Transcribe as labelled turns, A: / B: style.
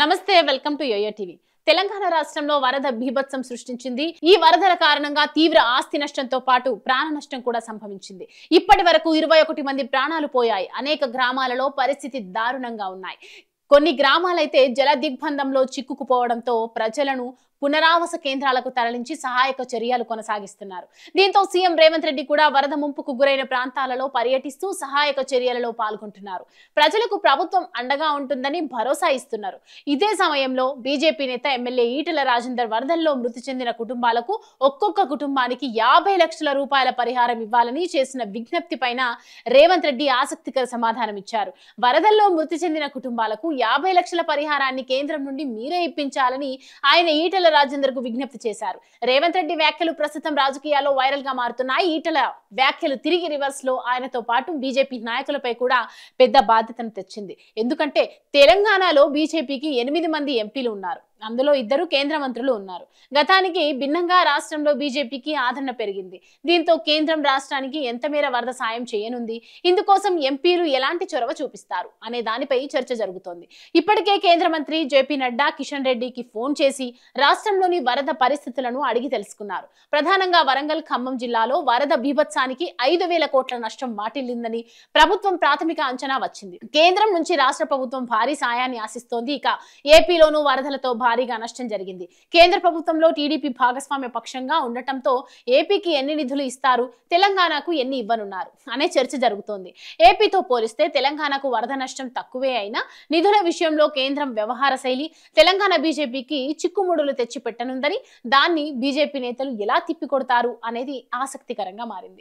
A: నమస్తే welcome to YOYO TV Telangana రాష్ట్రంలో వరద బీభత్సం సృష్టించింది ఈ వరదల కారణంగా తీవ్ర ఆస్తి నష్టంతో పాటు ప్రాణ నష్టం కూడా సంభవించింది ఇప్పటి వరకు ఇరవై ఒకటి మంది ప్రాణాలు పోయాయి అనేక గ్రామాలలో పరిస్థితి దారుణంగా ఉన్నాయి కొన్ని గ్రామాలైతే జల దిగ్బంధంలో చిక్కుకుపోవడంతో ప్రజలను పునరావాస కేంద్రాలకు తరలించి సహాయక చర్యలు కొనసాగిస్తున్నారు దీంతో సీఎం రేవంత్ రెడ్డి కూడా వరద ముంపుకు గురైన ప్రాంతాలలో పర్యటిస్తూ సహాయక చర్యలలో పాల్గొంటున్నారు ప్రజలకు ప్రభుత్వం అండగా ఉంటుందని భరోసా ఇస్తున్నారు ఇదే సమయంలో బీజేపీ నేత ఎమ్మెల్యే ఈటల రాజేందర్ వరదల్లో మృతి చెందిన కుటుంబాలకు ఒక్కొక్క కుటుంబానికి యాభై లక్షల రూపాయల పరిహారం ఇవ్వాలని చేసిన విజ్ఞప్తి పైన రేవంత్ రెడ్డి ఆసక్తికర సమాధానం ఇచ్చారు వరదల్లో మృతి చెందిన కుటుంబాలకు యాభై లక్షల పరిహారాన్ని కేంద్రం నుండి మీరే ఇప్పించాలని ఆయన ఈటల రాజేందర్ కు విజ్ఞప్తి చేశారు రేవంత్ రెడ్డి వ్యాఖ్యలు ప్రస్తుతం రాజకీయాల్లో వైరల్ గా మారుతున్నాయి ఈటల వ్యాఖ్యలు తిరిగి రివర్స్ లో ఆయనతో పాటు బీజేపీ నాయకులపై కూడా పెద్ద బాధ్యతను తెచ్చింది ఎందుకంటే తెలంగాణలో బీజేపీకి ఎనిమిది మంది ఎంపీలు ఉన్నారు అందులో ఇద్దరు కేంద్ర మంత్రులు ఉన్నారు గతానికి భిన్నంగా రాష్ట్రంలో బీజేపీకి ఆదరణ పెరిగింది దీంతో కేంద్రం రాష్ట్రానికి ఎంత మేర వరద సాయం చేయనుంది ఇందుకోసం ఎంపీలు ఎలాంటి చొరవ చూపిస్తారు అనే దానిపై చర్చ జరుగుతోంది ఇప్పటికే కేంద్ర మంత్రి జేపీ నడ్డా కిషన్ రెడ్డికి ఫోన్ చేసి రాష్ట్రంలోని వరద పరిస్థితులను అడిగి తెలుసుకున్నారు ప్రధానంగా వరంగల్ ఖమ్మం జిల్లాలో వరద బీభత్సానికి ఐదు వేల కోట్ల నష్టం వాటిల్లిందని ప్రభుత్వం ప్రాథమిక అంచనా వచ్చింది కేంద్రం నుంచి రాష్ట్ర ప్రభుత్వం భారీ సాయాన్ని ఆశిస్తోంది ఇక ఏపీలోనూ వరదలతో భారీ భారీగా నష్టం జరిగింది కేంద్ర ప్రభుత్వంలో టీడీపీ భాగస్వామ్య పక్షంగా ఉండటంతో ఏపీకి ఎన్ని నిధులు ఇస్తారు తెలంగాణకు ఎన్ని ఇవ్వనున్నారు అనే చర్చ జరుగుతోంది ఏపీతో పోలిస్తే తెలంగాణకు వరద నష్టం తక్కువే అయినా నిధుల విషయంలో కేంద్రం వ్యవహార శైలి తెలంగాణ బీజేపీకి చిక్కుముడులు తెచ్చి పెట్టనుందని దాన్ని బీజేపీ నేతలు ఎలా తిప్పికొడతారు అనేది ఆసక్తికరంగా మారింది